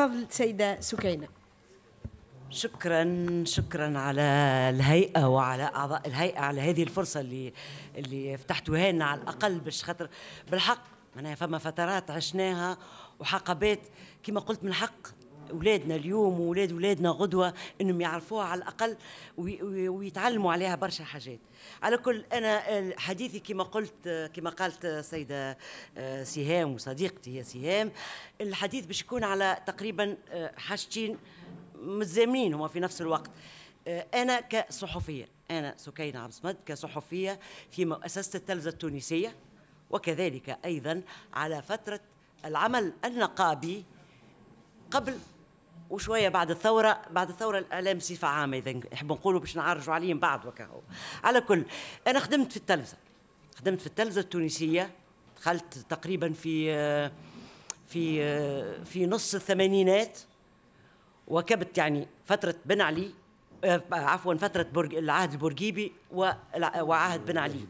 تفضل سيدة سكينة شكرا شكرا على الهيئه وعلى اعضاء الهيئه على هذه الفرصه اللي اللي فتحتوها لنا على الاقل باش خاطر بالحق معناها فما فترات عشناها وحقبات كما قلت من حق اولادنا اليوم واولاد اولادنا غدوه انهم يعرفوها على الاقل ويتعلموا عليها برشا حاجات على كل انا حديثي كما قلت كما قالت السيده آه، سهام وصديقتي هي سهام الحديث باش يكون على تقريبا آه، حاجتين متزامنين هما في نفس الوقت آه، انا كصحفيه انا سكينه عبد الصمد كصحفيه في مؤسسه التلفزه التونسيه وكذلك ايضا على فتره العمل النقابي قبل وشويه بعد الثوره بعد الثوره الاعلام بصفه عامه اذا نحب نقولوا باش نعرجوا عليهم بعد وكهو على كل انا خدمت في التلفزه خدمت في التلفزه التونسيه دخلت تقريبا في في في نص الثمانينات وكبت يعني فتره بن علي آه، عفوا فتره برج العهد البورقيبي وعهد بن علي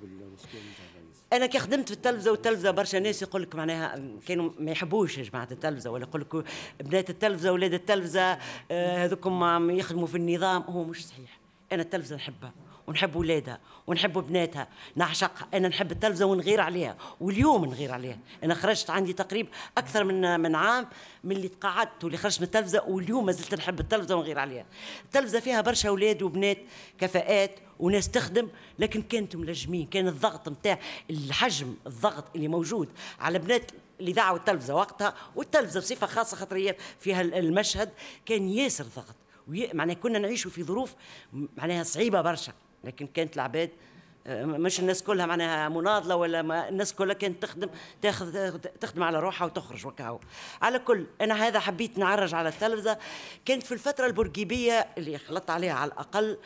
انا كي خدمت في التلفزه والتلفزه برشا ناس يقول لك معناها كانوا ما يحبوش يا جماعه التلفزه ولا يقول لك بنات التلفزه ولاد التلفزه آه، هذوكم يخدموا في النظام هو مش صحيح انا التلفزه نحبها ونحب ولادها ونحب بناتها نعشقها انا نحب التلفزه ونغير عليها واليوم نغير عليها انا خرجت عندي تقريبا اكثر من من عام من اللي تقاعدت واللي خرجت من التلفزه واليوم ما زلت نحب التلفزه ونغير عليها التلفزه فيها برشا اولاد وبنات كفاءات وناس تخدم لكن كانت ملجمين كان الضغط نتاع الحجم الضغط اللي موجود على بنات الاذاعه والتلفزه وقتها والتلفزه بصفه خاصه خاطر فيها المشهد كان ياسر ضغط معناها كنا نعيشوا في ظروف معناها صعيبه برشا لكن كانت العباد آه، مش الناس كلها معناها مناضله ولا ما الناس كلها كانت تخدم تاخذ تخدم على روحها وتخرج وكهو على كل انا هذا حبيت نعرج على التلفزه كانت في الفتره البورقيبيه اللي خلطت عليها على الاقل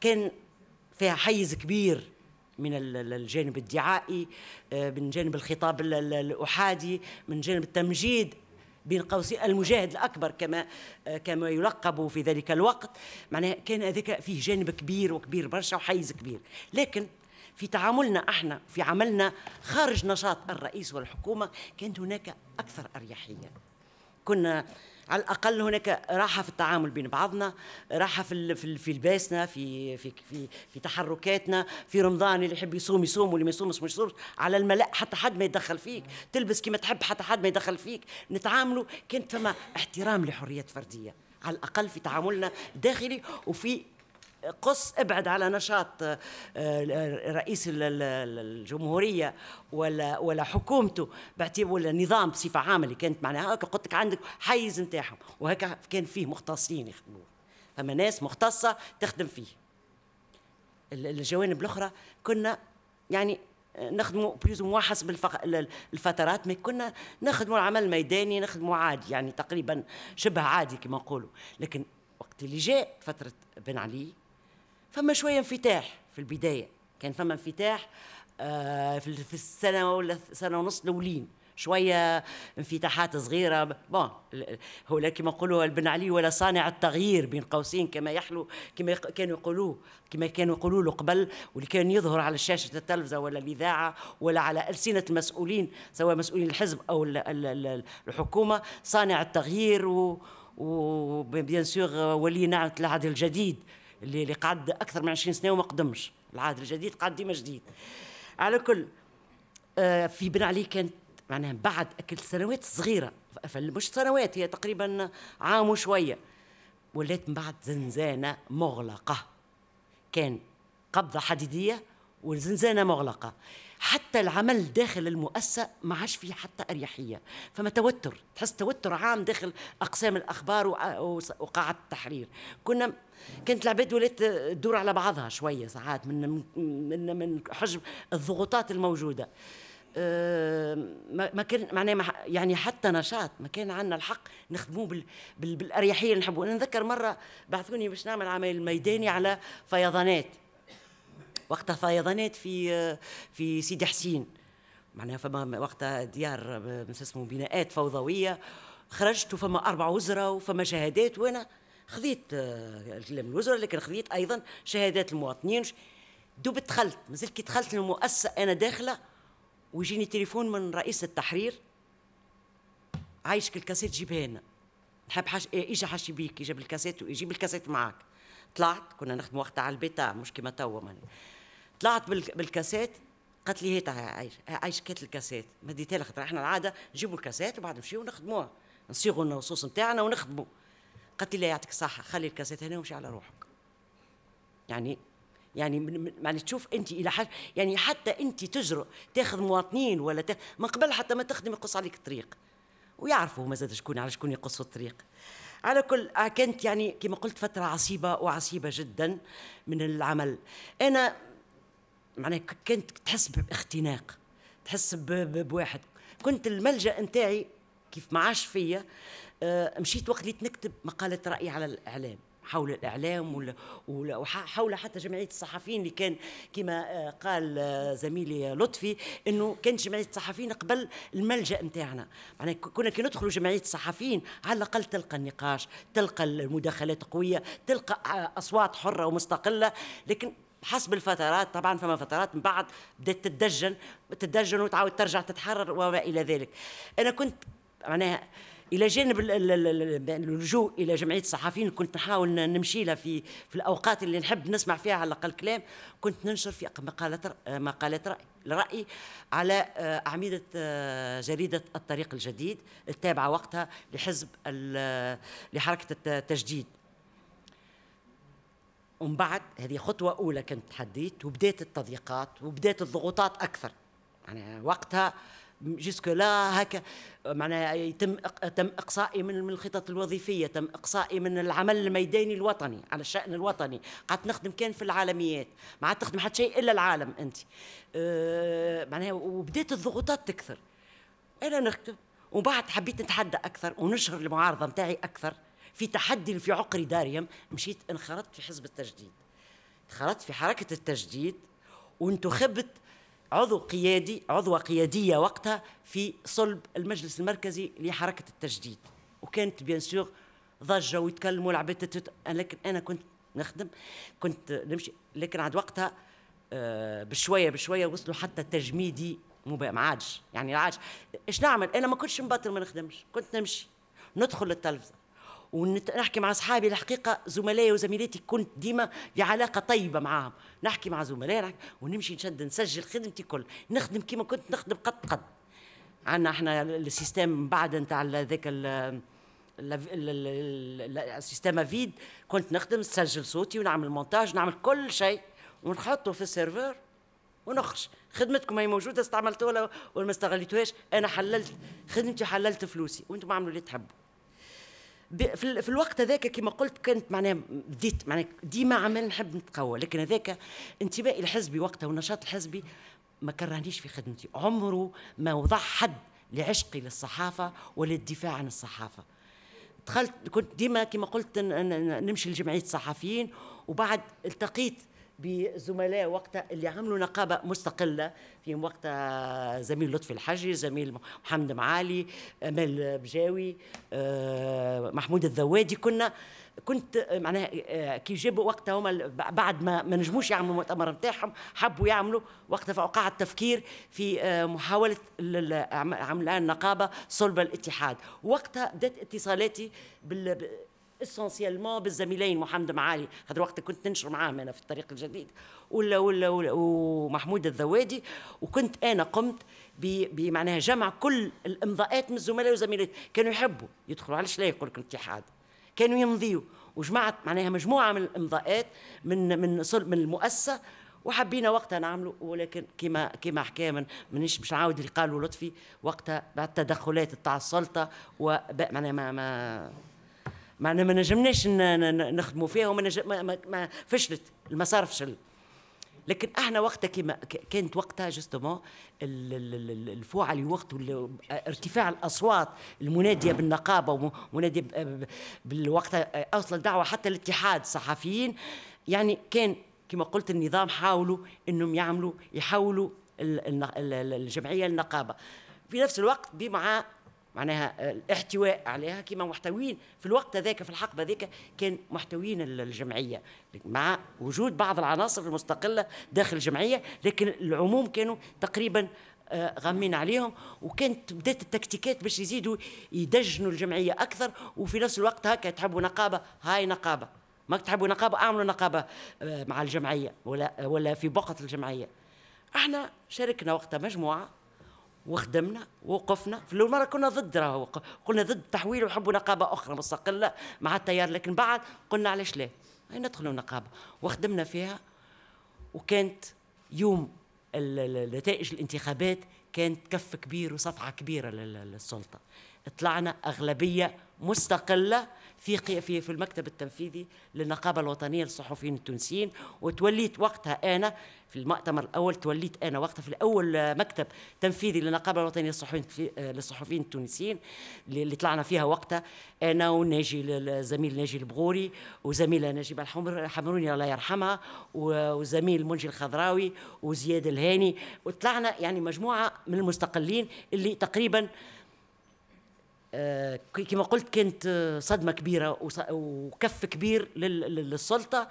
كان فيها حيز كبير من الجانب الدعائي آه، من جانب الخطاب الاحادي من جانب التمجيد بين قوسين المجاهد الاكبر كما آه، كما يلقب في ذلك الوقت معناها كان هذاك فيه جانب كبير وكبير برشا وحيز كبير لكن في تعاملنا احنا في عملنا خارج نشاط الرئيس والحكومه كانت هناك اكثر اريحيه كنا على الاقل هناك راحه في التعامل بين بعضنا راحه في في لباسنا في في في في تحركاتنا في رمضان اللي يحب يصوم يصوم واللي ما يصومش ما يصومش على الملا حتى حد ما يدخل فيك تلبس كما تحب حتى حد ما يدخل فيك نتعاملوا كان فما احترام لحريات فرديه على الاقل في تعاملنا الداخلي وفي قص ابعد على نشاط آه، آه، رئيس الجمهوريه ولا ولا حكومته باعتبار ولا النظام بصفه عامه اللي كانت معناها هكا قلت لك عندك حيز نتاعهم وهكا كان فيه مختصين يخدموه فما ناس مختصه تخدم فيه الجوانب الاخرى كنا يعني آه، نخدموا بليز موا حسب الفترات ما كنا نخدموا العمل الميداني نخدموا عادي يعني تقريبا شبه عادي كما نقولوا لكن وقت اللي جاء فتره بن علي فما شويه انفتاح في البدايه كان فما انفتاح آه، في السنه ولا سنه ونص الاولين شويه انفتاحات صغيره بون هو كما نقولوا البن علي ولا صانع التغيير بين قوسين كما يحلو كما كانوا يقولوه كما كانوا يقولوا له قبل واللي كان يظهر على شاشه التلفزه ولا الاذاعه ولا على السنه المسؤولين سواء مسؤولين الحزب او الحكومه صانع التغيير و وبيان سور آه، ولي نعمه العهد الجديد اللي اللي قعد اكثر من 20 سنه وما قدمش العهد الجديد قعد ديما جديد على كل آه، في بن علي كانت معناها بعد اكل سنوات صغيره مش سنوات هي تقريبا عام وشويه ولات من بعد زنزانه مغلقه كان قبضه حديديه وزنزانه مغلقه حتى العمل داخل المؤسسه ما عادش فيه حتى اريحيه فما توتر تحس توتر عام داخل اقسام الاخبار وقاعه التحرير كنا كانت العباد ولات تدور على بعضها شويه ساعات من من من حجم الضغوطات الموجوده آه، ما كان معناه يعني حتى نشاط ما كان عندنا الحق نخدموه بال بالاريحيه اللي نحبوا انا نذكر مره بعثوني باش نعمل عمل ميداني على فيضانات وقتها فيضانات في في سيدي حسين معناها فما وقتها ديار اسمه بناءات فوضويه خرجت وفما اربع وزراء وفما شهادات وانا خذيت الكلام الوزراء لكن خذيت ايضا شهادات المواطنين دوب دخلت مازلت كي دخلت للمؤسسه انا داخله ويجيني تليفون من رئيس التحرير عايش الكاسيت لنا نحب حاش اجى حاشي بيك يجيب الكاسيت ويجيب الكاسيت معاك طلعت كنا نخدم وقتها على البيتا مش كيما توا طلعت بالكاسات قالت لي هات عايش عايش كات الكاسات مديتها لها خاطر احنا العاده نجيبوا الكاسات وبعد نمشيو نخدموها نصيغوا النصوص نتاعنا ونخدموا قالت لي لا يعطيك الصحه خلي الكاسات هنا وامشي على روحك يعني يعني معني تشوف انت الى حاجه يعني حتى انت تجرؤ تاخذ مواطنين ولا من قبل حتى ما تخدم يقص عليك الطريق ويعرفوا ما زاد شكون على شكون يقصوا الطريق على كل آه، كانت يعني كما قلت فترة عصيبة وعصيبة جدا من العمل أنا معناها كنت تحس باختناق تحس بواحد كنت الملجا نتاعي كيف ما عاش فيا آه، مشيت وقت اللي نكتب مقاله راي على الاعلام حول الاعلام وحول حتى جمعيه الصحفيين اللي كان كما آه، قال آه، زميلي لطفي انه كانت جمعيه الصحفيين قبل الملجا نتاعنا يعني كنا كي ندخلوا جمعيه الصحفيين على الاقل تلقى النقاش تلقى المداخلات قويه تلقى اصوات حره ومستقله لكن حسب الفترات طبعا فما فترات من بعد بدات تتدجن تتدجن وتعاود ترجع تتحرر وما الى ذلك انا كنت معناها الى جانب يعني اللجوء الى جمعيه الصحفيين كنت نحاول نمشي لها في في الاوقات اللي نحب نسمع فيها على الاقل كلام كنت ننشر في مقالات مقالات راي الراي على آه، اعمده آه، جريده الطريق الجديد التابعه وقتها لحزب لحركه التجديد ومن بعد هذه خطوة أولى كنت تحديت وبدات التضييقات وبدات الضغوطات أكثر يعني وقتها جيسكو لا هكا معناها يتم تم اقصائي من الخطط الوظيفيه تم اقصائي من العمل الميداني الوطني على الشان الوطني قعدت نخدم كان في العالميات ما عاد تخدم حتى شيء الا العالم انت أه معناها وبدات الضغوطات تكثر انا نخدم وبعد حبيت نتحدى اكثر ونشهر المعارضه نتاعي اكثر في تحدي في عقر داريم مشيت انخرطت في حزب التجديد انخرطت في حركه التجديد وانتخبت عضو قيادي عضوة قيادية وقتها في صلب المجلس المركزي لحركة التجديد وكانت بيان سور ضجة ويتكلموا العباد لكن أنا كنت نخدم كنت نمشي لكن عاد وقتها آه، بشوية بشوية وصلوا حتى تجميدي ما عادش يعني عادش اش نعمل انا ما كنتش مبطل ما نخدمش كنت نمشي ندخل للتلفزه ونحكي مع اصحابي الحقيقه زملائي وزميلاتي كنت ديما في علاقه طيبه معاهم نحكي مع زملائي ونمشي نشد نسجل خدمتي كل نخدم كما كنت نخدم قد قد عندنا احنا السيستم بعد نتاع ذاك السيستم فيد كنت نخدم نسجل صوتي ونعمل مونتاج نعمل كل شيء ونحطه في السيرفر ونخرج خدمتكم هي موجوده استعملتوها ولا ما استغليتوهاش انا حللت خدمتي وحللت فلوسي وانتم اعملوا اللي تحبوا في الوقت هذاك كما قلت كانت معناها بديت معناها ديما عمل نحب نتقوى لكن هذاك انتمائي الحزبي وقتها والنشاط الحزبي ما كرهنيش في خدمتي عمره ما وضع حد لعشقي للصحافه ولا الدفاع عن الصحافه دخلت كنت ديما كما قلت نمشي لجمعيه الصحفيين وبعد التقيت بزملاء وقتها اللي عملوا نقابة مستقلة في وقتها زميل لطفي الحجي زميل محمد معالي أمل بجاوي آه، محمود الذوادي كنا كنت معناها آه، كي جابوا وقتها هما بعد ما ما نجموش يعملوا المؤتمر نتاعهم حبوا يعملوا وقتها فوقع التفكير في آه، محاوله عمل النقابه صلب الاتحاد وقتها بدات اتصالاتي بال اسونسيالمون بالزميلين محمد معالي هذا الوقت كنت ننشر معاهم انا في الطريق الجديد ولا ولا, ولا ومحمود الذوادي وكنت انا قمت بمعناها جمع كل الامضاءات من الزملاء والزميلات كانوا يحبوا يدخلوا علاش لا يقول لك الاتحاد كانوا يمضيوا وجمعت معناها مجموعه من الامضاءات من من من المؤسسه وحبينا وقتها نعملوا ولكن كما كما حكى من مانيش باش نعاود اللي قالوا لطفي وقتها بعد التدخلات تاع السلطه ومعناها ما, ما معنا ما نجمناش نخدموا فيها وما نجم ما, ما فشلت المسار فشل لكن احنا وقتها كما كانت وقتها جوستومون اللي وقت ارتفاع الاصوات المناديه بالنقابه ومناديه بالوقت اوصل دعوه حتى الاتحاد الصحفيين يعني كان كما قلت النظام حاولوا انهم يعملوا يحولوا الجمعيه للنقابه في نفس الوقت بمع معناها آه، الاحتواء عليها كما محتوين في الوقت هذاك في الحقبه ذاك كان محتوين الجمعيه مع وجود بعض العناصر المستقله داخل الجمعيه لكن العموم كانوا تقريبا آه، غامين عليهم وكانت بدات التكتيكات باش يزيدوا يدجنوا الجمعيه اكثر وفي نفس الوقت هكا تحبوا نقابه هاي نقابه ما تحبوا نقابه اعملوا نقابه آه، مع الجمعيه ولا ولا في بقعه الجمعيه احنا شاركنا وقتها مجموعه وخدمنا ووقفنا في الاول مره كنا ضد راهو قلنا ضد التحويل وحبوا نقابه اخرى مستقله مع التيار لكن بعد قلنا علاش لا ندخلوا نقابه وخدمنا فيها وكانت يوم نتائج الانتخابات كانت كف كبير وصفعه كبيره للسلطه طلعنا اغلبيه مستقله في في في المكتب التنفيذي للنقابه الوطنيه للصحفيين التونسيين وتوليت وقتها انا في المؤتمر الاول توليت انا وقتها في الاول مكتب تنفيذي للنقابه الوطنيه للصحفيين للصحفيين التونسيين اللي طلعنا فيها وقتها انا وناجي الزميل ناجي البغوري وزميله الحمر الحمروني الله يرحمها وزميل منجي الخضراوي وزياد الهاني وطلعنا يعني مجموعه من المستقلين اللي تقريبا آه، كما قلت كانت آه، صدمه كبيره وكف كبير للسلطه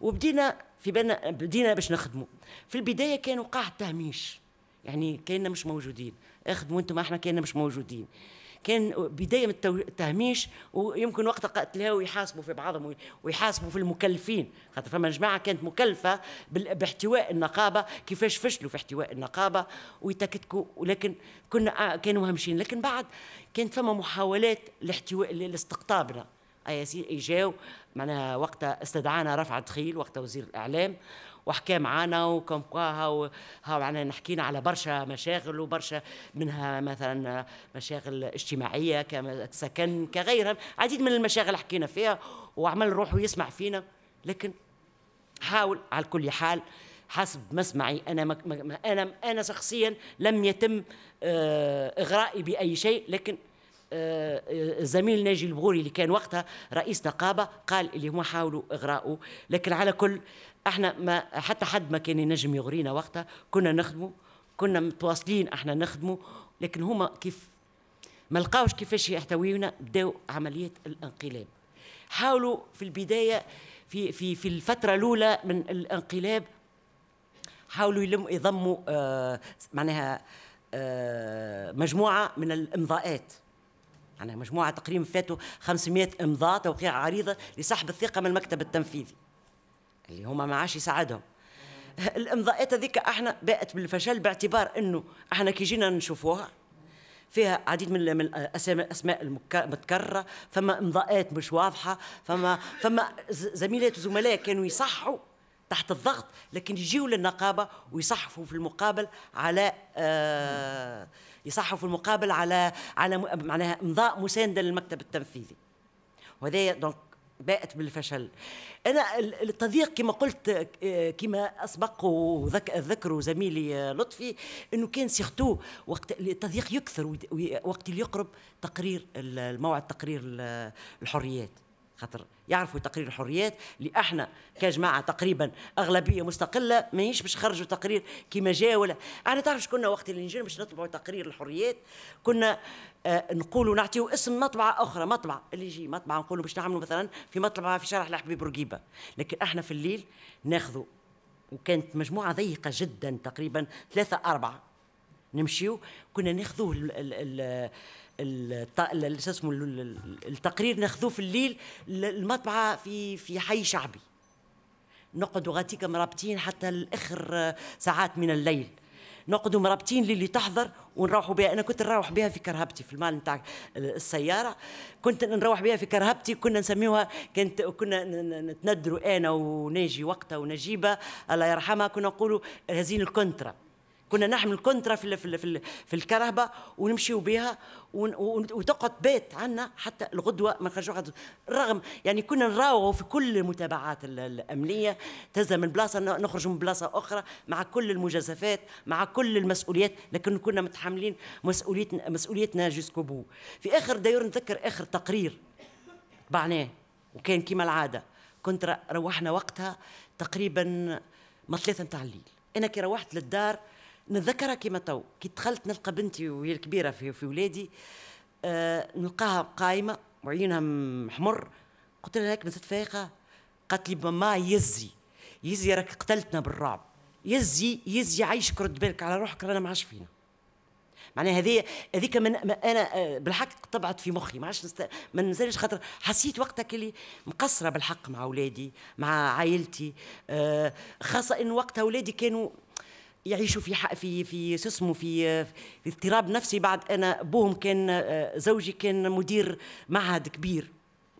وبدينا في بالنا بدينا باش نخدموا في البدايه كانوا قاع تهميش يعني كاننا مش موجودين اخدموا انتم احنا كاننا مش موجودين كان بدايه من التهميش ويمكن وقتها قتلها ويحاسبوا في بعضهم ويحاسبوا في المكلفين خاطر فما جماعه كانت مكلفه باحتواء النقابه كيفاش فشلوا في احتواء النقابه ويتكتكوا ولكن كنا كانوا هامشين لكن بعد كانت فما محاولات لاحتواء لاستقطابنا آية سي اجاو معناها وقتها استدعانا رفعت خيل وقتها وزير الاعلام وحكى معانا وكم هاو هاو معناها يعني حكينا على برشا مشاغل وبرشا منها مثلا مشاغل اجتماعيه كسكن كغيرها عديد من المشاغل حكينا فيها وعمل روحه يسمع فينا لكن حاول على كل حال حسب مسمعي انا ما انا انا شخصيا لم يتم آه، اغرائي باي شيء لكن آه، الزميل ناجي البغوري اللي كان وقتها رئيس نقابه قال اللي هما حاولوا اغراءه لكن على كل احنا ما حتى حد ما كان ينجم يغرينا وقتها كنا نخدمه كنا متواصلين احنا نخدمه لكن هما كيف ما لقاوش كيفاش يحتويونا بداو عمليه الانقلاب حاولوا في البدايه في في في الفتره الاولى من الانقلاب حاولوا يلموا يضموا آه معناها آه مجموعه من الامضاءات يعني مجموعه تقريبا فاتوا 500 امضاء توقيع عريضه لسحب الثقه من المكتب التنفيذي اللي هما ما عادش يساعدهم الامضاءات هذيك احنا باءت بالفشل باعتبار انه احنا كي جينا نشوفوها فيها عديد من من الاسماء المتكرره فما امضاءات مش واضحه فما فما زميلات وزملاء كانوا يصحوا تحت الضغط لكن يجيوا للنقابه ويصحفوا في المقابل على آه يصحفوا في المقابل على على معناها امضاء مسانده للمكتب التنفيذي وهذا دونك باءت بالفشل انا التضييق كما قلت آه، كما اسبق وذكر زميلي آه، لطفي انه كان سيختو وقت التضييق يكثر وقت اللي يقرب تقرير الموعد تقرير الحريات خاطر يعرفوا تقرير الحريات اللي احنا كجماعه تقريبا اغلبيه مستقله ماهيش باش خرجوا تقرير كيما جا ولا انا تعرف كنا وقت اللي نجينا باش نطبعوا تقرير الحريات كنا آه نقولوا نعطيو اسم مطبعه اخرى مطبعه اللي يجي مطبعه نقولوا باش نعملوا مثلا في مطبعه في شارع الحبيب رقيبه لكن احنا في الليل ناخذوا وكانت مجموعه ضيقه جدا تقريبا ثلاثه اربعه نمشيو كنا ناخذوا شو اسمه التقرير ناخذوه في الليل المطبعه في في حي شعبي نقعدوا غاتيكا مرابطين حتى لاخر ساعات من الليل نقعدوا مرابطين للي تحضر ونروحوا بها انا كنت نروح بها في كرهبتي في المال نتاع السياره كنت نروح بها في كرهبتي كنا نسميوها كنت كنا نتندروا انا وناجي وقتها ونجيبه الله يرحمها كنا نقولوا هزين الكونترا كنا نحمل كونترا في في, في, في الكرهبه ونمشيو بها وتقعد بيت عنا حتى الغدوه ما نخرجوا رغم يعني كنا نراوغوا في كل المتابعات الامنيه تهز من بلاصه نخرج من بلاصه اخرى مع كل المجازفات مع كل المسؤوليات لكن كنا متحملين مسؤوليتنا مسؤوليتنا جيسكوبو بو في اخر داير نتذكر اخر تقرير طبعناه وكان كما العاده كنت روحنا وقتها تقريبا ما ثلاثة نتاع الليل انا كي روحت للدار نذكرها كيما تو كي دخلت نلقى بنتي وهي الكبيره في في ولادي آه نلقاها قايمه وعينها محمر قلت لها هيك مازلت فايقه قالت لي ماما يزي يزي راك قتلتنا بالرعب يزي يزي عايشك رد بالك على روحك رانا ما عادش فينا معناها هذه هذيك من انا آه، بالحق طبعت في مخي ما عادش نست... ما نزلش خاطر حسيت وقتها كلي مقصره بالحق مع اولادي مع عائلتي آه، خاصه ان وقتها اولادي كانوا يعيشوا في في في شو اسمه في في اضطراب نفسي بعد انا ابوهم كان آه، زوجي كان مدير معهد كبير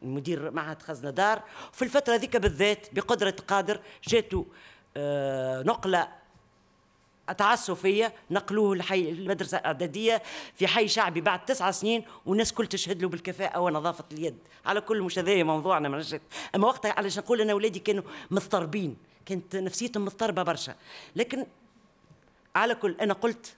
مدير معهد خزنه دار في الفتره ذيك بالذات بقدره قادر جاتوا آه، نقله تعسفيه نقلوه لحي المدرسه الاعداديه في حي شعبي بعد تسعة سنين والناس كل تشهد له بالكفاءه ونظافه اليد على كل مش هذا موضوعنا ما اما وقتها علشان نقول انا اولادي كانوا مضطربين كانت نفسيتهم مضطربه برشا لكن على كل انا قلت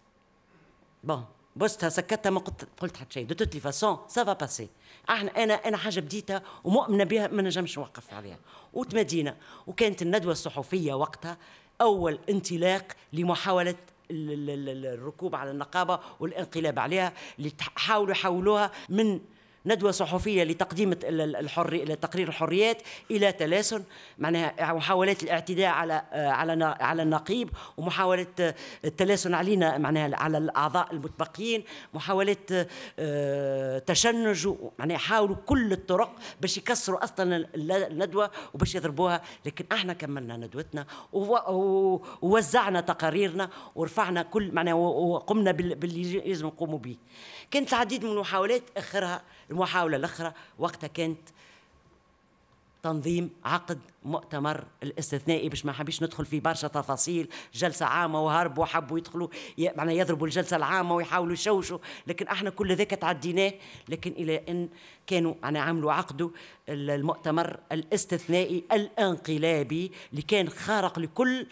بون بوستها سكتها ما قلت قلت حتى شيء دو توت لي فاسون سا فا باسي احنا انا انا حاجه بديتها ومؤمنه بها ما نجمش نوقف عليها وتمدينا وكانت الندوه الصحفيه وقتها اول انطلاق لمحاوله الركوب على النقابه والانقلاب عليها اللي حاولوا يحولوها من ندوه صحفيه لتقديم الحري لتقرير الحريات الى تلاسن معناها محاولات الاعتداء على آه، على على النقيب ومحاوله آه، التلاسن علينا معناها على الاعضاء المتبقيين محاولات آه، تشنج معناها حاولوا كل الطرق باش يكسروا اصلا الندوه وباش يضربوها لكن احنا كملنا ندوتنا ووزعنا تقاريرنا ورفعنا كل معناها وقمنا باللي لازم نقوموا به كانت العديد من المحاولات اخرها المحاولة الأخرى وقتها كانت تنظيم عقد مؤتمر الاستثنائي باش ما حبيش ندخل في برشا تفاصيل جلسة عامة وهربوا وحبوا يدخلوا معنا يضربوا الجلسة العامة ويحاولوا يشوشوا لكن احنا كل ذاك تعديناه لكن إلى أن كانوا أنا عملوا عقدوا المؤتمر الاستثنائي الانقلابي اللي كان خارق لكل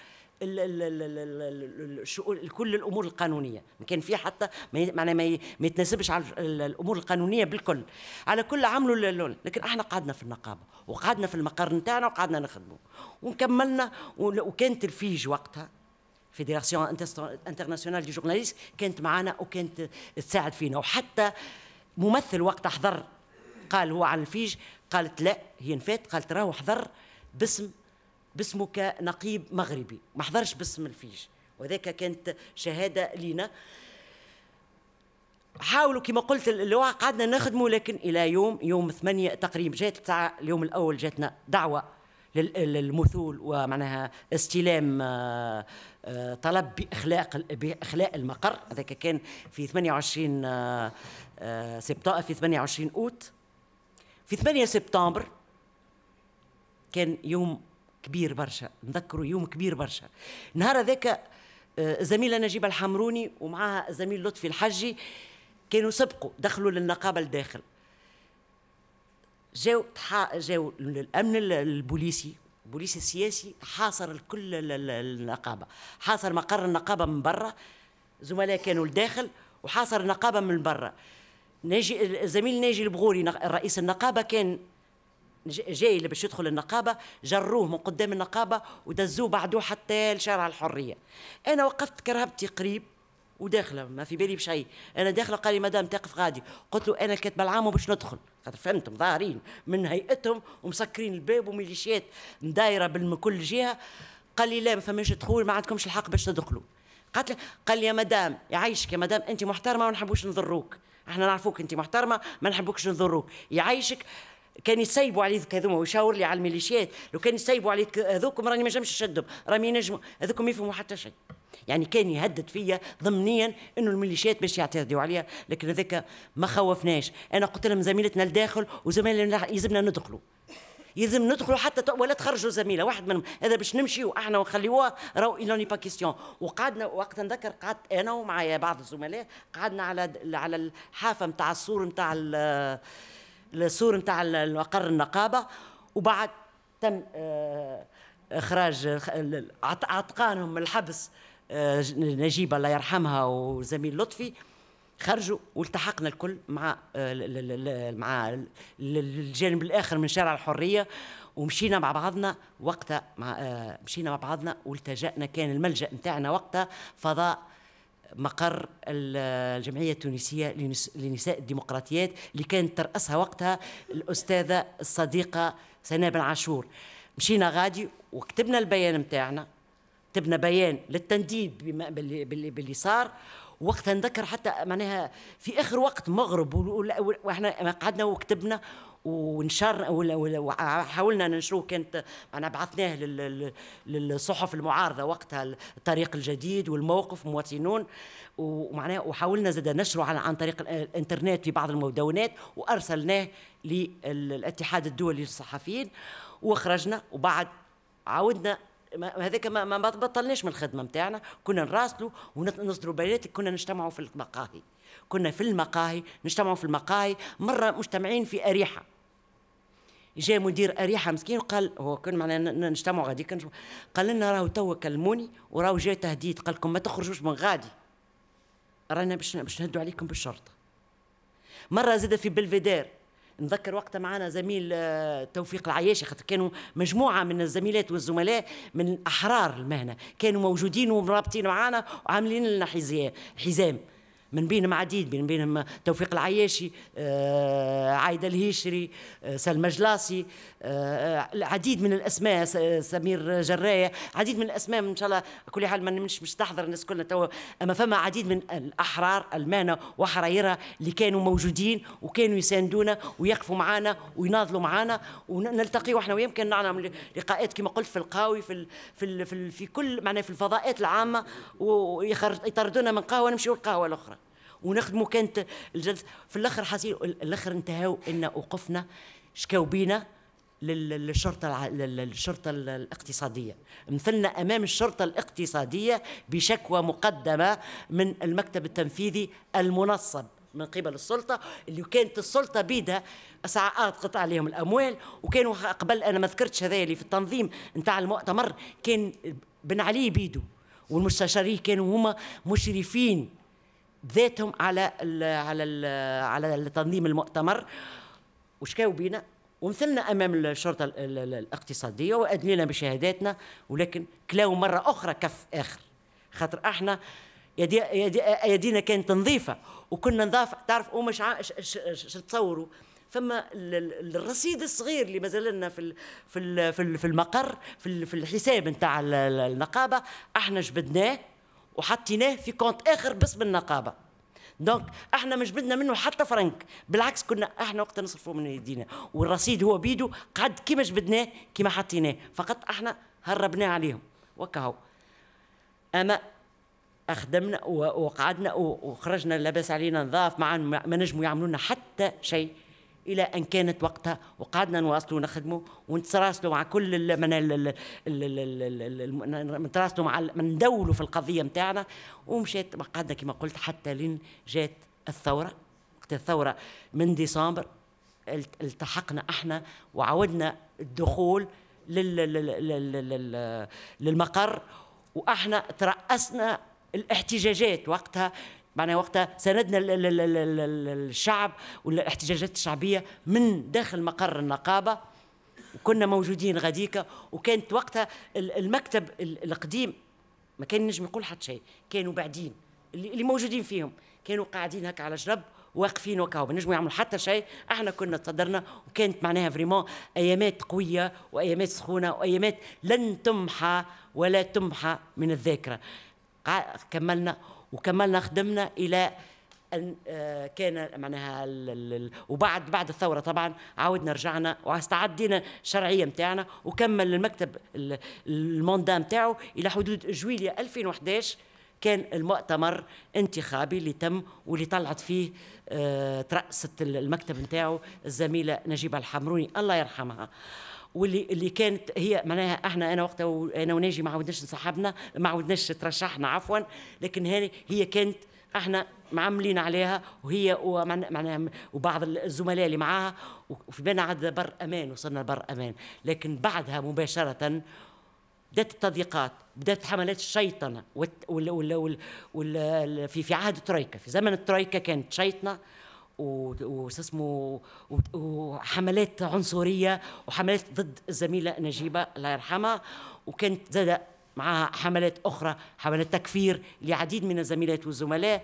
كل الامور القانونيه ما كان في حتى معناها ما يتناسبش على الامور القانونيه بالكل على كل عملوا اللون لكن احنا قعدنا في النقابه وقعدنا في المقر نتاعنا وقعدنا نخدموا وكملنا وكانت الفيج وقتها فيدراسيون انترناسيونال دي جورناليست كانت معانا وكانت تساعد فينا وحتى ممثل وقت حضر قال هو على الفيج قالت لا هي نفات قالت راهو حضر باسم باسمك نقيب مغربي ما حضرش باسم الفيش وذاك كانت شهاده لينا حاولوا كما قلت اللواء قعدنا نخدموا لكن الى يوم يوم ثمانية تقريبا جات تاع اليوم الاول جاتنا دعوه للمثول ومعناها استلام آه، آه، طلب باخلاق باخلاء المقر هذاك كان في 28 آه، سبتمبر في 28 اوت في 8 سبتمبر كان يوم كبير برشا نذكره يوم كبير برشا نهار هذاك آه، زميله نجيبه الحمروني ومعها زميل لطفي الحجي كانوا سبقوا دخلوا للنقابه الداخل جاو تحا جاو الامن البوليسي البوليسي السياسي حاصر الكل النقابه حاصر مقر النقابه من برا زملاء كانوا الداخل وحاصر النقابه من برا ناجي الزميل ناجي البغوري رئيس النقابه كان جاي اللي باش يدخل النقابه جروه من قدام النقابه ودزوه بعدوه حتى لشارع الحريه انا وقفت كرهبتي قريب وداخله ما في بالي بشيء انا داخله قال لي مدام تقف غادي قلت له انا الكاتب العام باش ندخل خاطر فهمتهم ظاهرين من هيئتهم ومسكرين الباب وميليشيات دايره من كل جهه قال لي لا ما فماش دخول ما عندكمش الحق باش تدخلوا قالت لي قال لي يا مدام يعيشك يا مدام انت محترمه ما نحبوش نضروك احنا نعرفوك انت محترمه ما نحبوكش نضروك يعيشك كان يسيبوا عليه ذوك هذوما ويشاور لي على الميليشيات لو كان يسيبوا عليك هذوك راني ما نجمش نشدهم راني نجم هذوك ما يفهموا حتى شيء يعني كان يهدد فيا ضمنيا انه الميليشيات باش يعترضوا عليها لكن هذاك ما خوفناش انا قلت لهم زميلتنا لداخل وزميلنا يلزمنا ندخلوا يلزم ندخلوا حتى ولا تخرجوا زميله واحد منهم هذا باش نمشي احنا ونخليوه راهو ايلوني با كيستيون وقعدنا وقت نذكر قعدت انا ومعايا بعض الزملاء قعدنا على على الحافه نتاع السور نتاع السور نتاع مقر النقابه وبعد تم آه، اخراج اعتقالهم من الحبس آه، نجيب الله يرحمها وزميل لطفي خرجوا والتحقنا الكل مع آه، مع الجانب الاخر من شارع الحريه ومشينا مع بعضنا وقتها مع مشينا مع بعضنا والتجأنا كان الملجأ نتاعنا وقتها فضاء مقر الجمعية التونسية لنساء الديمقراطيات اللي كانت ترأسها وقتها الأستاذة الصديقة سناء بن عاشور مشينا غادي وكتبنا البيان متاعنا كتبنا بيان للتنديد باللي, باللي صار وقتها نذكر حتى معناها في اخر وقت مغرب واحنا قعدنا وكتبنا ونشر وحاولنا ننشروه كانت أنا بعثناه للصحف المعارضة وقتها الطريق الجديد والموقف مواطنون ومعناه وحاولنا زاد نشره عن, عن طريق الانترنت في بعض المدونات وأرسلناه للاتحاد الدولي للصحفيين وخرجنا وبعد عاودنا هذاك ما, ما بطلناش من الخدمه نتاعنا كنا نراسلوا ونصدروا بيانات كنا نجتمعوا في المقاهي كنا في المقاهي نجتمعوا في المقاهي مره مجتمعين في اريحه جاء مدير اريحه مسكين وقال هو كان معنا نجتمعوا غادي كان قال لنا راهو توا كلموني وراهو جاء تهديد قال لكم ما تخرجوش من غادي رانا باش باش نهدوا عليكم بالشرطه مره زاد في بلفيدير نذكر وقتها معنا زميل آه، توفيق العياشي خاطر كانوا مجموعه من الزميلات والزملاء من احرار المهنه كانوا موجودين ومرابطين معنا وعاملين لنا حزام من بينهم آه، آه، آه، عديد من بينهم توفيق العياشي عايدة الهيشري سلمى جلاصي العديد من الاسماء سمير جرايه عديد من الاسماء ان شاء الله كل حال ما مش مش تحضر الناس كلها توا اما فما عديد من الاحرار المانه وحرايرها اللي كانوا موجودين وكانوا يساندونا ويقفوا معنا ويناضلوا معنا ونلتقي احنا ويمكن نعمل لقاءات كما قلت في القاوي في في في, في كل معناه في الفضاءات العامه ويطردونا من قهوه نمشيو القهوة الاخرى ونخدموا كانت الجلسه في الاخر حصل الاخر انتهوا ان وقفنا شكاو بينا للشرطه للشرطه الاقتصاديه مثلنا امام الشرطه الاقتصاديه بشكوى مقدمه من المكتب التنفيذي المنصب من قبل السلطة اللي كانت السلطة بيدها ساعات قطع عليهم الأموال وكانوا قبل أنا ما ذكرتش هذايا اللي في التنظيم نتاع المؤتمر كان بن علي بيدو والمستشارين كانوا هما مشرفين ذاتهم على الـ على الـ على تنظيم المؤتمر وشكاو بينا ومثلنا امام الشرطه الاقتصاديه وادلينا بشهاداتنا ولكن كلاو مره اخرى كف اخر خاطر احنا يدي يدي كانت نظيفه وكنا نضاف تعرف ومش تصوروا فما الرصيد الصغير اللي مازال لنا في في في المقر في الحساب نتاع النقابه احنا جبدناه وحطيناه في كونت اخر باسم النقابه دونك احنا مش بدنا منه حتى فرنك بالعكس كنا احنا وقت نصرفه من ايدينا والرصيد هو بيده قعد كيما جبدناه كيما حطيناه فقط احنا هربناه عليهم وكهو اما اخدمنا وقعدنا وخرجنا لاباس علينا نظاف ما نجموا يعملوا لنا حتى شيء الى ان كانت وقتها وقعدنا نواصلوا ونخدموا ونتراسلوا مع كل نتراسلوا مع دولوا في القضيه نتاعنا ومشات قعدنا كما قلت حتى لين جات الثوره وقت الثوره من ديسمبر التحقنا احنا وعودنا الدخول للمقر واحنا ترأسنا الاحتجاجات وقتها معناها وقتها ساندنا الشعب والاحتجاجات الشعبيه من داخل مقر النقابه وكنا موجودين غاديكا وكانت وقتها المكتب القديم ما كان نجم يقول حتى شيء كانوا بعدين اللي موجودين فيهم كانوا قاعدين هكا على جنب واقفين وكاو ما نجموا يعملوا حتى شيء احنا كنا تصدرنا وكانت معناها فريمون ايامات قويه وايامات سخونه وايامات لن تمحى ولا تمحى من الذاكره كملنا وكملنا خدمنا الى ان آه، كان معناها وبعد بعد الثوره طبعا عاودنا رجعنا واستعدينا الشرعيه نتاعنا وكمل المكتب الموندا نتاعو الى حدود جويليا 2011 كان المؤتمر انتخابي اللي تم واللي طلعت فيه آه، ترأست المكتب نتاعو الزميله نجيبه الحمروني الله يرحمها واللي اللي كانت هي معناها احنا انا وقتها انا وناجي ما عاودناش نصاحبنا ما عاودناش ترشحنا عفوا لكن هذه هي كانت احنا معاملين عليها وهي معناها وبعض الزملاء اللي معاها وفي بالنا عاد بر امان وصلنا لبر امان لكن بعدها مباشره بدات التضييقات بدات حملات الشيطنه وال وال وال وال في في عهد الترويكا في زمن الترويكا كانت شيطنه اسمه وحملات عنصريه وحملات ضد الزميله نجيبه الله يرحمها وكانت زاد معها حملات اخرى حملات تكفير لعديد من الزميلات والزملاء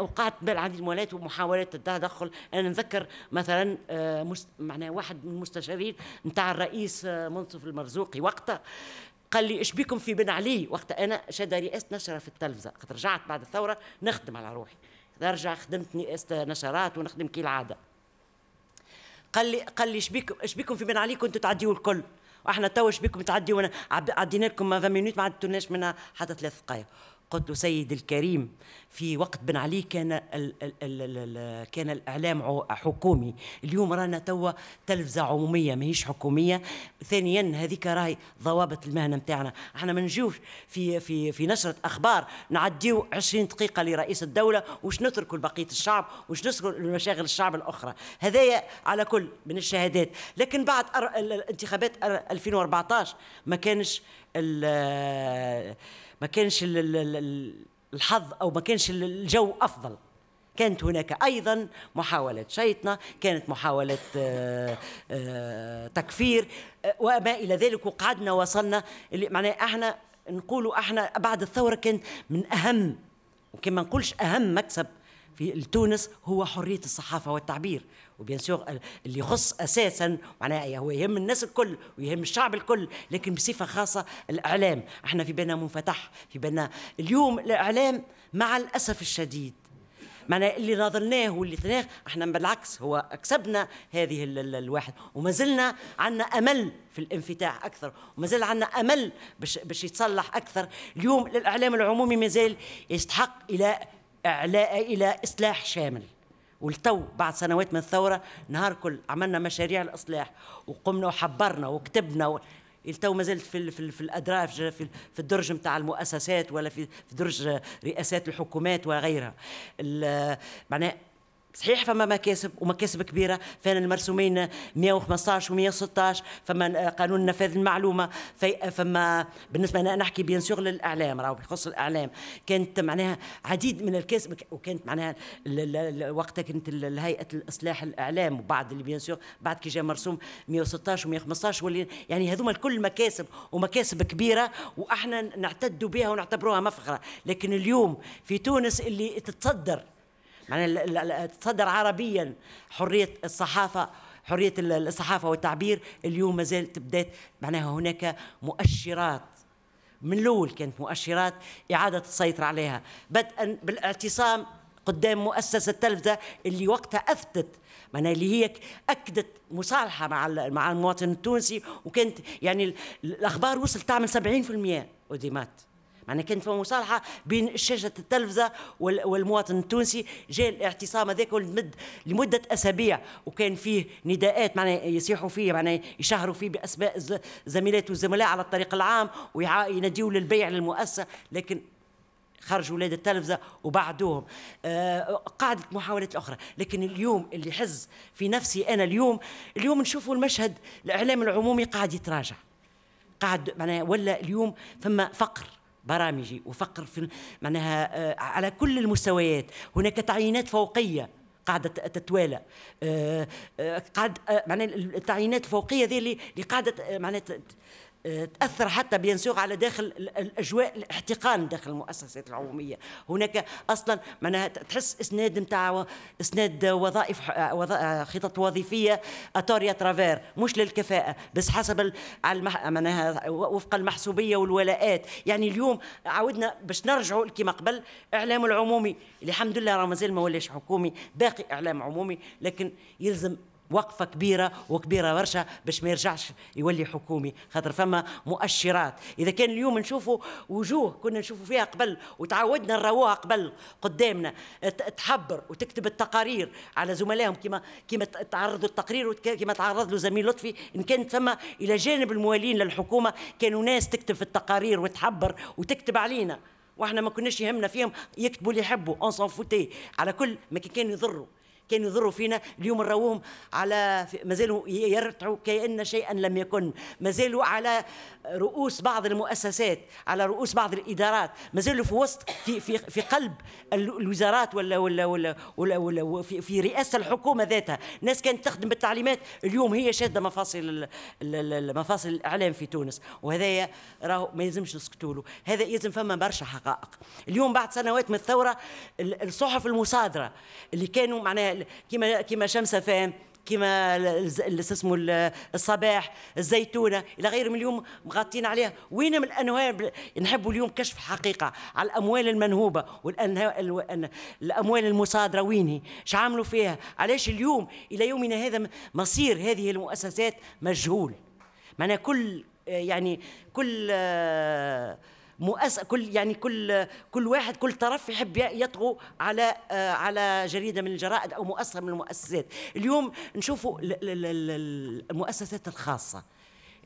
وقعت بالعديد من ومحاولات التدخل انا نذكر مثلا آه، معنا واحد من المستشارين نتاع الرئيس آه، منصف المرزوقي وقتها قال لي اش بكم في بن علي وقت انا شاد رئاسه نشره في التلفزه قد رجعت بعد الثوره نخدم على روحي نرجع خدمتني نشرات ونخدم كي العاده قال لي قال لي شبيكم شبيكم في بين عليكم انتم تعديوا الكل واحنا توا شبيكم تعديوا عدينا لكم 20 مينوت ما عدتوناش منها حتى ثلاث دقائق قلت له سيد الكريم في وقت بن علي كان الـ الـ الـ الـ كان الاعلام حكومي اليوم رانا توا تلفزه عموميه ماهيش حكوميه ثانيا هذيك راهي ضوابط المهنه نتاعنا احنا ما نجيوش في في في نشره اخبار نعديو 20 دقيقه لرئيس الدوله وش نتركوا لبقيه الشعب وش نتركوا لمشاغل الشعب الاخرى هذايا على كل من الشهادات لكن بعد الانتخابات 2014 ما كانش ما كانش الحظ او ما كانش الجو افضل كانت هناك ايضا محاولات شيطنه كانت محاولات آه، آه، تكفير آه، وما الى ذلك وقعدنا وصلنا معناه احنا نقولوا احنا بعد الثوره كانت من اهم وكما نقولش اهم مكسب في تونس هو حريه الصحافه والتعبير وبيان سور اللي يخص اساسا معناها هو يهم الناس الكل ويهم الشعب الكل لكن بصفه خاصه الاعلام احنا في بنا منفتح في بنا اليوم الاعلام مع الاسف الشديد معناها اللي ناضلناه واللي تناه احنا بالعكس هو اكسبنا هذه الواحد وما زلنا عندنا امل في الانفتاح اكثر وما زال عندنا امل باش باش يتصلح اكثر اليوم الاعلام العمومي ما زال يستحق الى اعلاء الى اصلاح شامل والتو بعد سنوات من الثوره نهار كل عملنا مشاريع الاصلاح وقمنا وحبرنا وكتبنا و... التو ما زلت في, في, في الادراج في, في الدرج نتاع المؤسسات ولا في, في درج رئاسات الحكومات وغيرها معناها صحيح فما مكاسب ومكاسب كبيره فان المرسومين 115 و116 فما قانون نفاذ المعلومه فما بالنسبه انا نحكي بيان سور للاعلام راهو بخص الاعلام كانت معناها عديد من الكاسب وكانت معناها وقتها كانت هيئه الاصلاح الاعلام وبعد اللي بيان سور بعد كي جاء مرسوم 116 و115 واللي يعني هذوما الكل مكاسب ومكاسب كبيره واحنا نعتدوا بها ونعتبروها مفخره لكن اليوم في تونس اللي تتصدر يعني تصدر عربيا حريه الصحافه حريه الصحافه والتعبير اليوم ما زالت بدات معناها هناك مؤشرات من الاول كانت مؤشرات اعاده السيطره عليها بدءا بالاعتصام قدام مؤسسه التلفزه اللي وقتها أفتت معناها اللي هي اكدت مصالحه مع مع المواطن التونسي وكانت يعني الاخبار وصلت تعمل 70% اوديمات معناها كانت فما مصالحه بين شاشه التلفزه والمواطن التونسي جاء الاعتصام هذاك مد لمده اسابيع وكان فيه نداءات معناها يصيحوا فيه معناها يشهروا فيه باسماء الزميلات والزملاء على الطريق العام ويناديوا للبيع للمؤسسه لكن خرجوا ولاد التلفزه وبعدوهم آه قاعدة محاولات اخرى لكن اليوم اللي حز في نفسي انا اليوم اليوم نشوفوا المشهد الاعلام العمومي قاعد يتراجع قاعد معناها ولا اليوم ثم فقر برامجي وفقر في معناها آه، على كل المستويات هناك تعيينات فوقيه قاعدة تتوالى آه، آه، قاعد معناها التعيينات الفوقية ذي اللي قاعدة معناها آه، تاثر حتى بيان على داخل الاجواء الاحتقان داخل المؤسسات العموميه هناك اصلا معناها تحس اسناد نتاع اسناد وظائف آه، آه، خطط وظيفيه اتوريا ترافير مش للكفاءه بس حسب المح... معناها وفق المحسوبيه والولاءات يعني اليوم عاودنا باش نرجعوا كما قبل اعلام العمومي اللي الحمد لله راه مازال ما ولاش حكومي باقي اعلام عمومي لكن يلزم وقفه كبيره وكبيره برشا باش ما يرجعش يولي حكومي خاطر فما مؤشرات اذا كان اليوم نشوفوا وجوه كنا نشوفوا فيها قبل وتعودنا نراوها قبل قدامنا تحبر وتكتب التقارير على زملائهم كما كما تعرضوا التقرير كما تعرض له زميل لطفي ان كانت فما الى جانب الموالين للحكومه كانوا ناس تكتب في التقارير وتحبر وتكتب علينا واحنا ما كناش يهمنا فيهم يكتبوا اللي يحبوا اون على كل ما كانوا يضروا كانوا يضروا فينا اليوم نراوهم على مازالوا يرتعوا كأن شيئا لم يكن مازالوا على رؤوس بعض المؤسسات على رؤوس بعض الإدارات مازالوا في وسط في, في, في قلب الوزارات ولا ولا ولا, ولا, ولا في, في رئاسة الحكومة ذاتها ناس كانت تخدم بالتعليمات اليوم هي شادة مفاصل مفاصل الإعلام في تونس وهذا راهو ما يلزمش نسكتوا له هذا يلزم فما برشا حقائق اليوم بعد سنوات من الثورة الصحف المصادرة اللي كانوا معناها كيما كيما شمس فام كما اسمه الصباح الزيتونه الى غير من اليوم مغطين عليها وين من الانواع نحبوا اليوم كشف حقيقه على الاموال المنهوبه والاموال المصادره وين هي عملوا فيها علاش اليوم الى يومنا هذا مصير هذه المؤسسات مجهول معناها كل يعني كل آه مؤسسه كل يعني كل كل واحد كل طرف يحب يطغو على آه، على جريده من الجرائد او مؤسسه من المؤسسات اليوم نشوفوا المؤسسات الخاصه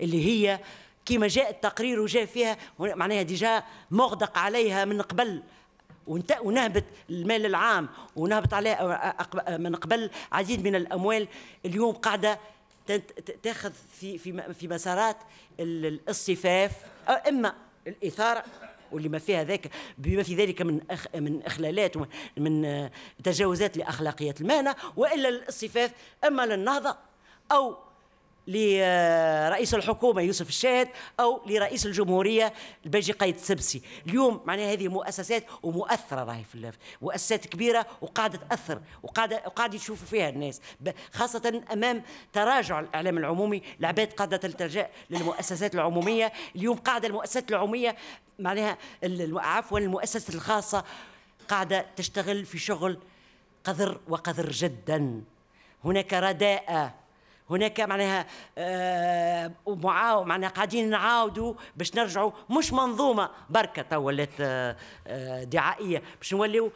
اللي هي كما جاء التقرير وجاء فيها معناها ديجا مغدق عليها من قبل ونهبت المال العام ونهبت عليها آه، آه، من قبل عديد من الاموال اليوم قاعده تاخذ في في في مسارات الاصطفاف اما الاثاره واللي ما فيها ذاك بما في ذلك من أخ من اخلالات من تجاوزات لاخلاقيات المهنه والا الاصطفاف اما للنهضه او لرئيس الحكومة يوسف الشاهد أو لرئيس الجمهورية الباجي قايد السبسي اليوم معناها هذه مؤسسات ومؤثرة راهي في مؤسسات كبيرة وقاعدة تأثر وقاعدة وقاعدة يشوفوا فيها الناس خاصة أمام تراجع الإعلام العمومي العباد قاعدة تلتجأ للمؤسسات العمومية اليوم قاعدة المؤسسات العمومية معناها عفوا المؤسسة الخاصة قاعدة تشتغل في شغل قذر وقذر جدا هناك رداءة هناك معناها معناها قاعدين نعاودوا باش نرجعوا مش منظومه بركه تو ولات دعائيه باش نوليو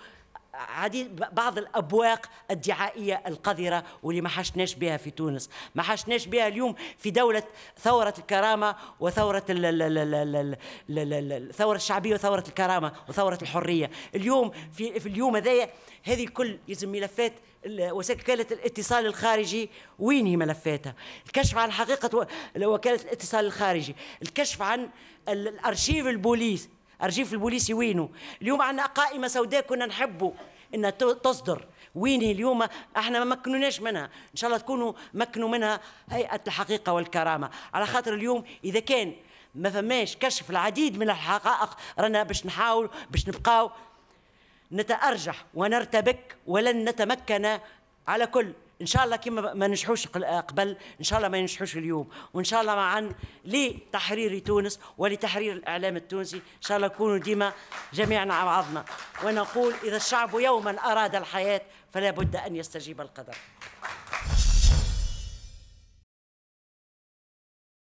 عديد بعض الابواق الدعائيه القذره واللي ما حشناش بها في تونس ما حشناش بها اليوم في دوله ثوره الكرامه وثوره الثوره الشعبيه وثوره الكرامه وثوره الحريه اليوم في, في اليوم هذايا هذه كل يلزم ملفات وكالة الاتصال الخارجي وين هي ملفاتها الكشف عن حقيقة وكالة الاتصال الخارجي الكشف عن الأرشيف البوليس أرشيف البوليسي وينه اليوم عندنا قائمة سوداء كنا نحبه إنها تصدر وين هي اليوم احنا ما مكنوناش منها ان شاء الله تكونوا مكنوا منها هيئه الحقيقه والكرامه على خاطر اليوم اذا كان ما فماش كشف العديد من الحقائق رانا باش نحاول باش نبقاو نتأرجح ونرتبك ولن نتمكن على كل ان شاء الله كما ما نجحوش قبل ان شاء الله ما ينجحوش اليوم وان شاء الله معا لتحرير تونس ولتحرير الاعلام التونسي ان شاء الله نكونوا ديما جميعنا مع بعضنا ونقول اذا الشعب يوما اراد الحياه فلا بد ان يستجيب القدر